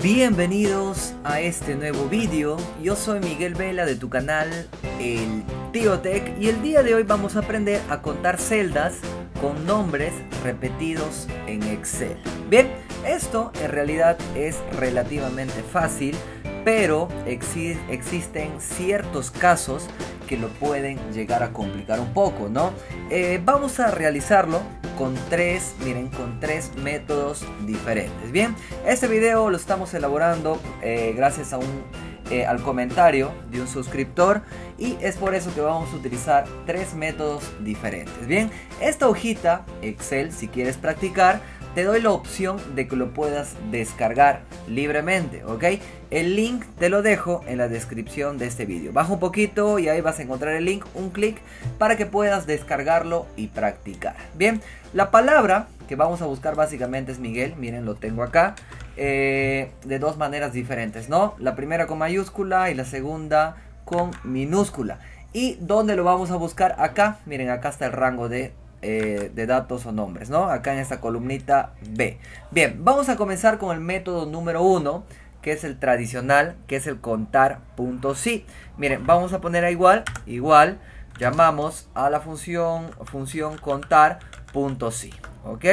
Bienvenidos a este nuevo vídeo, yo soy Miguel Vela de tu canal El Tío Tech y el día de hoy vamos a aprender a contar celdas con nombres repetidos en Excel. Bien, esto en realidad es relativamente fácil, pero existen ciertos casos que lo pueden llegar a complicar un poco, ¿no? Eh, vamos a realizarlo con tres, miren, con tres métodos diferentes. Bien, este video lo estamos elaborando eh, gracias a un, eh, al comentario de un suscriptor y es por eso que vamos a utilizar tres métodos diferentes. Bien, esta hojita Excel, si quieres practicar, te doy la opción de que lo puedas descargar libremente, ¿ok? El link te lo dejo en la descripción de este vídeo. Baja un poquito y ahí vas a encontrar el link, un clic para que puedas descargarlo y practicar. Bien, la palabra que vamos a buscar básicamente es Miguel, miren lo tengo acá, eh, de dos maneras diferentes, ¿no? La primera con mayúscula y la segunda con minúscula. ¿Y dónde lo vamos a buscar? Acá, miren, acá está el rango de eh, de datos o nombres, ¿no? Acá en esta columnita B. Bien, vamos a comenzar con el método número 1, que es el tradicional, que es el contar contar.si. Miren, vamos a poner a igual, igual, llamamos a la función, función contar.si, ¿ok?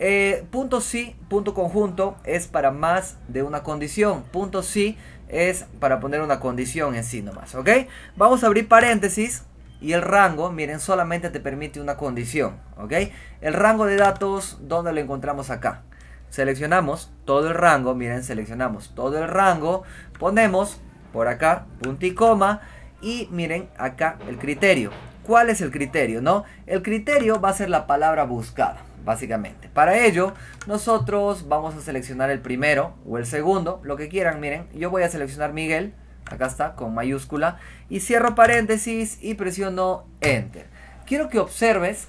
Eh, punto si, punto conjunto es para más de una condición. Punto si es para poner una condición en sí nomás, ¿ok? Vamos a abrir paréntesis y el rango, miren, solamente te permite una condición, ¿ok? El rango de datos, ¿dónde lo encontramos acá? Seleccionamos todo el rango, miren, seleccionamos todo el rango, ponemos por acá punto y coma y miren acá el criterio. ¿Cuál es el criterio, no? El criterio va a ser la palabra buscada, básicamente. Para ello, nosotros vamos a seleccionar el primero o el segundo, lo que quieran, miren. Yo voy a seleccionar Miguel, acá está, con mayúscula, y cierro paréntesis y presiono Enter. Quiero que observes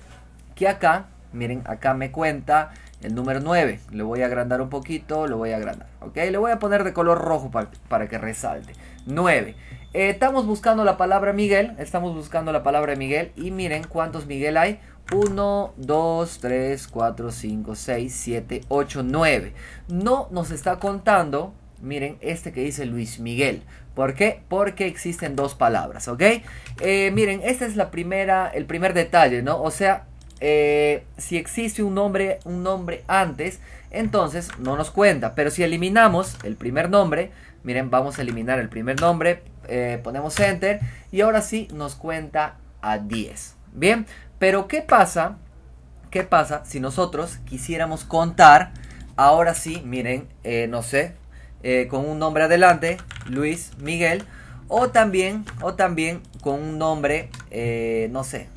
que acá, miren, acá me cuenta el número 9. Le voy a agrandar un poquito, lo voy a agrandar, ¿ok? Le voy a poner de color rojo para, que resalte. 9. Eh, estamos buscando la palabra Miguel, estamos buscando la palabra Miguel, y miren cuántos Miguel hay. 1, 2, 3, 4, 5, 6, 7, 8, 9. No nos está contando Miren este que dice Luis Miguel. ¿Por qué? Porque existen dos palabras, ¿ok? Eh, miren, este es la primera, el primer detalle, ¿no? O sea, eh, si existe un nombre, un nombre antes, entonces no nos cuenta. Pero si eliminamos el primer nombre, miren, vamos a eliminar el primer nombre, eh, ponemos Enter y ahora sí nos cuenta a 10. Bien, pero ¿qué pasa? ¿Qué pasa si nosotros quisiéramos contar? Ahora sí, miren, no sé, eh, con un nombre adelante, Luis Miguel, o también, o también con un nombre, eh, no sé,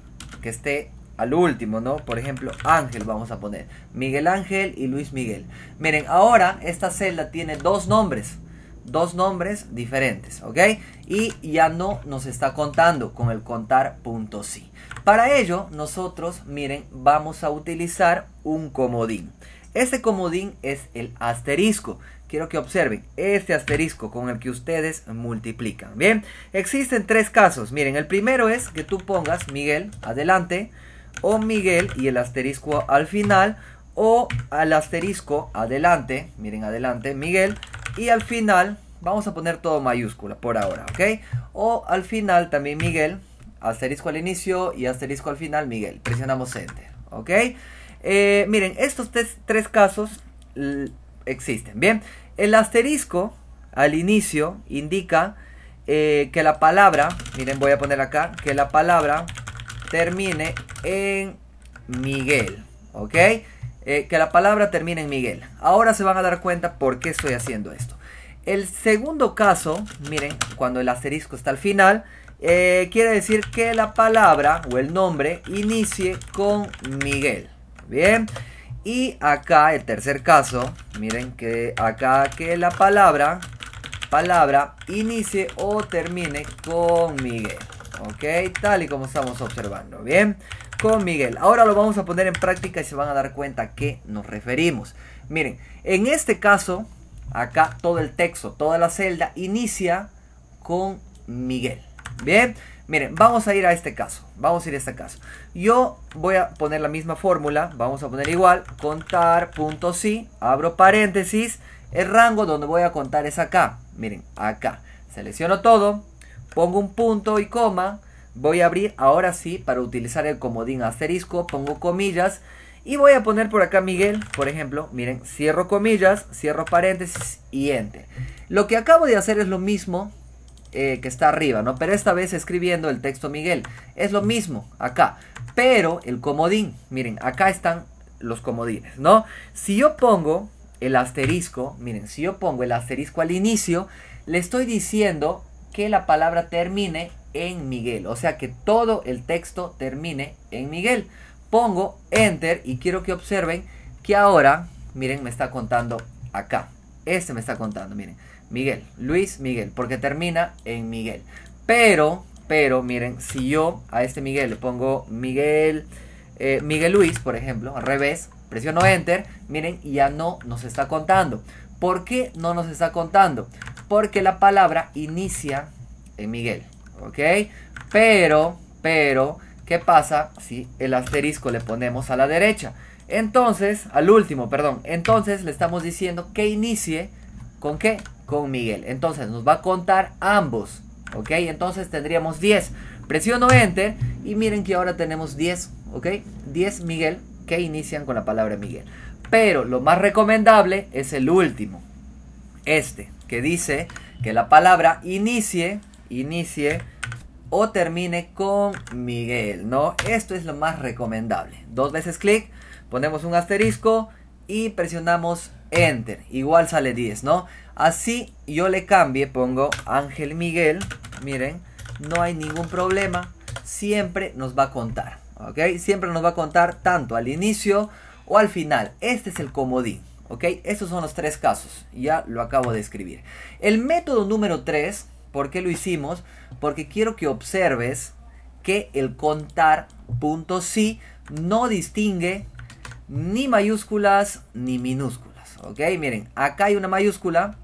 que esté al último, ¿no? Por ejemplo, Ángel vamos a poner. Miguel Ángel y Luis Miguel. Miren, ahora esta celda tiene dos nombres. Dos nombres diferentes, ¿ok? Y ya no nos está contando con el contar punto sí. Para ello, nosotros, miren, vamos a utilizar un comodín. Este comodín es el asterisco quiero que observen este asterisco con el que ustedes multiplican. Bien, existen tres casos. Miren, el primero es que tú pongas Miguel adelante o Miguel y el asterisco al final o al asterisco adelante, miren adelante, Miguel y al final vamos a poner todo mayúscula por ahora, ¿ok? O al final también Miguel, asterisco al inicio y asterisco al final Miguel. Presionamos Enter, ¿ok? Eh, miren, estos tres casos existen. Bien, el asterisco al inicio indica eh, que la palabra, miren voy a poner acá, que la palabra termine en Miguel, ¿ok? Eh, que la palabra termine en Miguel. Ahora se van a dar cuenta por qué estoy haciendo esto. El segundo caso, miren, cuando el asterisco está al final, eh, quiere decir que la palabra o el nombre inicie con Miguel. Bien. Y acá el tercer caso, miren que acá que la palabra, palabra inicie o termine con Miguel. Ok, tal y como estamos observando, bien, con Miguel. Ahora lo vamos a poner en práctica y se van a dar cuenta a qué nos referimos. Miren, en este caso, acá todo el texto, toda la celda inicia con Miguel. Bien, Miren, vamos a ir a este caso. Vamos a ir a este caso. Yo voy a poner la misma fórmula. Vamos a poner igual. Contar punto sí. Abro paréntesis. El rango donde voy a contar es acá. Miren, acá. Selecciono todo. Pongo un punto y coma. Voy a abrir ahora sí para utilizar el comodín asterisco. Pongo comillas. Y voy a poner por acá Miguel, por ejemplo. Miren, cierro comillas, cierro paréntesis y enter. Lo que acabo de hacer es lo mismo eh, que está arriba, ¿no? Pero esta vez escribiendo el texto Miguel. Es lo mismo acá. Pero el comodín, miren, acá están los comodines, ¿no? Si yo pongo el asterisco, miren, si yo pongo el asterisco al inicio, le estoy diciendo que la palabra termine en Miguel. O sea que todo el texto termine en Miguel. Pongo Enter y quiero que observen que ahora, miren, me está contando acá. Este me está contando, miren. Miguel, Luis Miguel, porque termina en Miguel. Pero, pero, miren, si yo a este Miguel le pongo Miguel, eh, Miguel Luis, por ejemplo, al revés, presiono Enter, miren, ya no nos está contando. ¿Por qué no nos está contando? Porque la palabra inicia en Miguel, ¿ok? Pero, pero, ¿qué pasa si el asterisco le ponemos a la derecha? Entonces, al último, perdón, entonces le estamos diciendo que inicie con qué? con Miguel. Entonces nos va a contar ambos. ¿Ok? Entonces tendríamos 10. Presiono Enter y miren que ahora tenemos 10. ¿Ok? 10 Miguel que inician con la palabra Miguel. Pero lo más recomendable es el último. Este, que dice que la palabra inicie, inicie o termine con Miguel, ¿no? Esto es lo más recomendable. Dos veces clic, ponemos un asterisco y presionamos Enter. Igual sale 10, ¿no? Así yo le cambie, pongo Ángel Miguel. Miren, no hay ningún problema. Siempre nos va a contar, ¿ok? Siempre nos va a contar tanto al inicio o al final. Este es el comodín. ¿Ok? Estos son los tres casos. Ya lo acabo de escribir. El método número 3, ¿por qué lo hicimos? Porque quiero que observes que el contar punto sí no distingue ni mayúsculas ni minúsculas. Ok, miren, acá hay una mayúscula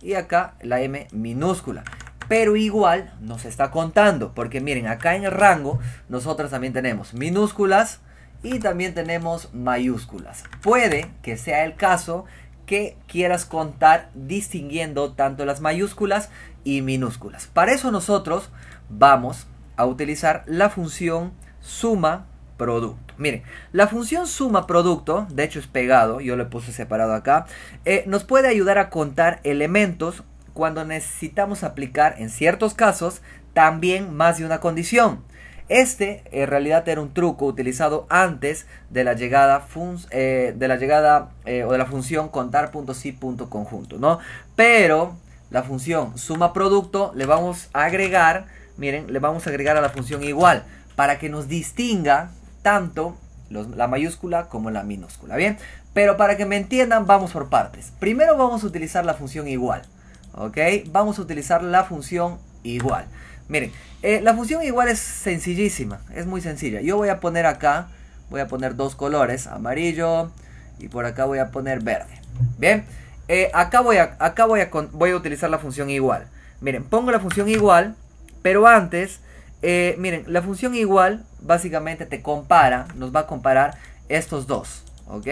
y acá la M minúscula. Pero igual nos está contando, porque miren, acá en el rango nosotros también tenemos minúsculas y también tenemos mayúsculas. Puede que sea el caso que quieras contar distinguiendo tanto las mayúsculas y minúsculas. Para eso nosotros vamos a utilizar la función suma producto. Miren, la función suma producto, de hecho es pegado, yo le puse separado acá, eh, nos puede ayudar a contar elementos cuando necesitamos aplicar en ciertos casos también más de una condición. Este en realidad era un truco utilizado antes de la llegada, eh, de la llegada eh, o de la función contar.si.conjunto, ¿no? Pero la función suma producto le vamos a agregar, miren, le vamos a agregar a la función igual para que nos distinga tanto la mayúscula como la minúscula, ¿bien? Pero para que me entiendan, vamos por partes. Primero vamos a utilizar la función igual, ¿ok? Vamos a utilizar la función igual. Miren, eh, la función igual es sencillísima, es muy sencilla. Yo voy a poner acá, voy a poner dos colores, amarillo y por acá voy a poner verde, ¿bien? Eh, acá voy acá voy voy a utilizar la función igual. Miren, pongo la función igual, pero antes eh, miren, la función igual básicamente te compara, nos va a comparar estos dos, ¿ok?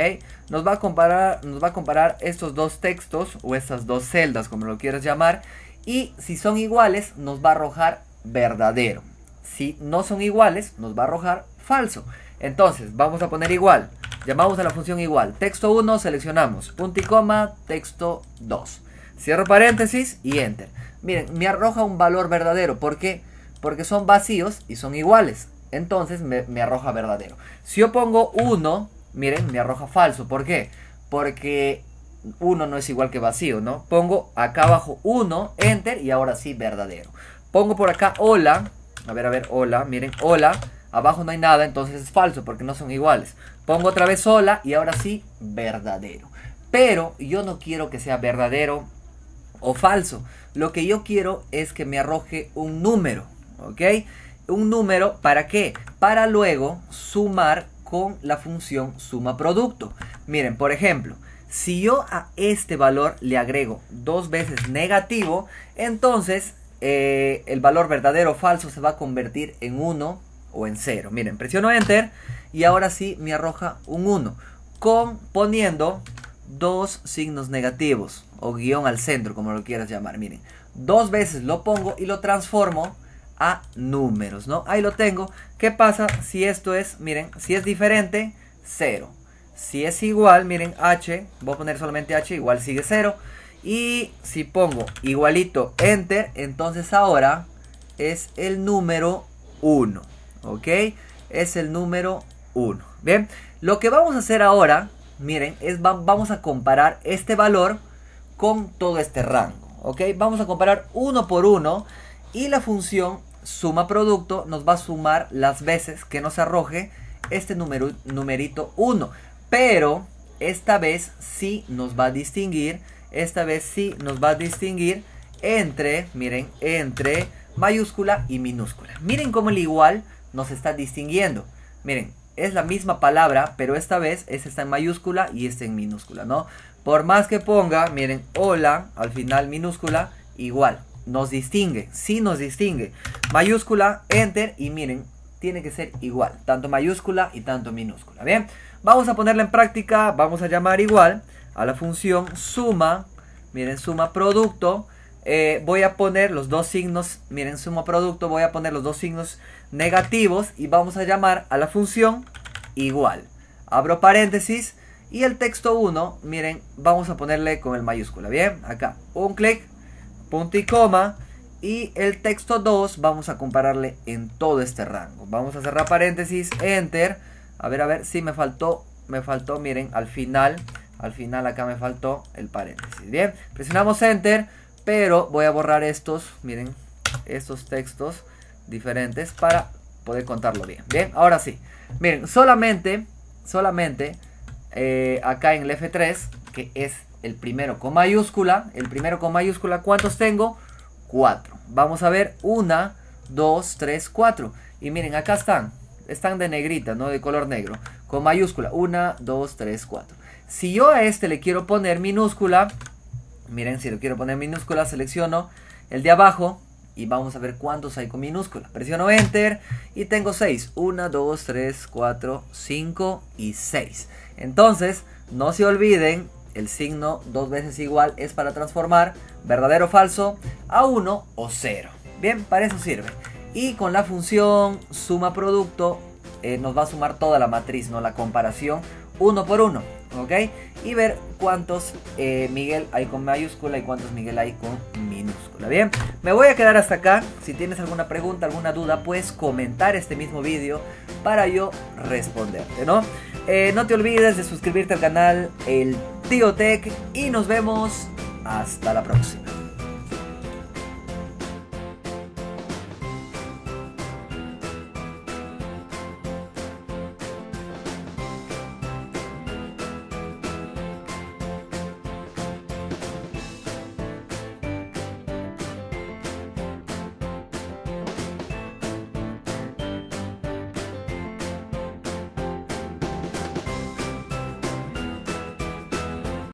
Nos va a comparar, nos va a comparar estos dos textos o estas dos celdas, como lo quieras llamar, y si son iguales nos va a arrojar verdadero. Si no son iguales nos va a arrojar falso. Entonces, vamos a poner igual. Llamamos a la función igual. Texto 1 seleccionamos, punto y coma, texto 2. Cierro paréntesis y enter. Miren, me arroja un valor verdadero porque porque son vacíos y son iguales. Entonces me, arroja verdadero. Si yo pongo 1, miren, me arroja falso. ¿Por qué? Porque 1 no es igual que vacío, ¿no? Pongo acá abajo 1, enter, y ahora sí, verdadero. Pongo por acá hola, a ver, a ver, hola, miren, hola, abajo no hay nada, entonces es falso porque no son iguales. Pongo otra vez hola y ahora sí, verdadero. Pero yo no quiero que sea verdadero o falso. Lo que yo quiero es que me arroje un número. ¿ok? Un número, ¿para qué? Para luego sumar con la función suma producto. Miren, por ejemplo, si yo a este valor le agrego dos veces negativo, entonces eh, el valor verdadero o falso se va a convertir en 1 o en 0. Miren, presiono Enter y ahora sí me arroja un 1 Componiendo poniendo dos signos negativos o guión al centro, como lo quieras llamar. Miren, dos veces lo pongo y lo transformo a números, ¿no? Ahí lo tengo. ¿Qué pasa si esto es, miren, si es diferente, 0. Si es igual, miren, h, voy a poner solamente h, igual sigue 0. Y si pongo igualito enter, entonces ahora es el número 1, ¿ok? Es el número 1, ¿bien? Lo que vamos a hacer ahora, miren, es vamos a comparar este valor con todo este rango, ¿ok? Vamos a comparar uno por uno y la función suma producto nos va a sumar las veces que nos arroje este número, numerito 1. Pero esta vez sí nos va a distinguir, esta vez sí nos va a distinguir entre, miren, entre mayúscula y minúscula. Miren cómo el igual nos está distinguiendo. Miren, es la misma palabra, pero esta vez esta está en mayúscula y esta en minúscula, ¿no? Por más que ponga, miren, hola, al final minúscula, igual nos distingue, si nos distingue. Mayúscula, enter y miren, tiene que ser igual, tanto mayúscula y tanto minúscula. Bien, vamos a ponerla en práctica, vamos a llamar igual a la función suma, miren, suma producto. Eh, voy a poner los dos signos, miren, suma producto, voy a poner los dos signos negativos y vamos a llamar a la función igual. Abro paréntesis y el texto 1, miren, vamos a ponerle con el mayúscula, ¿bien? Acá, un clic punto y coma. Y el texto 2 vamos a compararle en todo este rango. Vamos a cerrar paréntesis, enter. A ver, a ver, si me faltó, me faltó, miren, al final, al final acá me faltó el paréntesis. Bien, presionamos enter, pero voy a borrar estos, miren, estos textos diferentes para poder contarlo bien. Bien, ahora sí. Miren, solamente, solamente eh, acá en el F3, que es el primero con mayúscula, el primero con mayúscula, ¿cuántos tengo? 4. Vamos a ver, 1, 2, 3, 4. Y miren, acá están, están de negrita, no de color negro, con mayúscula, 1, 2, 3, 4. Si yo a este le quiero poner minúscula, miren, si lo quiero poner minúscula, selecciono el de abajo, y vamos a ver cuántos hay con minúscula. Presiono Enter y tengo 6. 1, 2, 3, 4, 5 y 6. Entonces, no se olviden el signo dos veces igual es para transformar verdadero o falso a 1 o 0. Bien, para eso sirve. Y con la función suma producto eh, nos va a sumar toda la matriz, ¿no? La comparación uno por uno, ¿ok? Y ver cuántos eh, Miguel hay con mayúscula y cuántos Miguel hay con minúscula, ¿bien? Me voy a quedar hasta acá. Si tienes alguna pregunta, alguna duda, puedes comentar este mismo vídeo para yo responderte, ¿no? Eh, no te olvides de suscribirte al canal El Tío Tech y nos vemos hasta la próxima.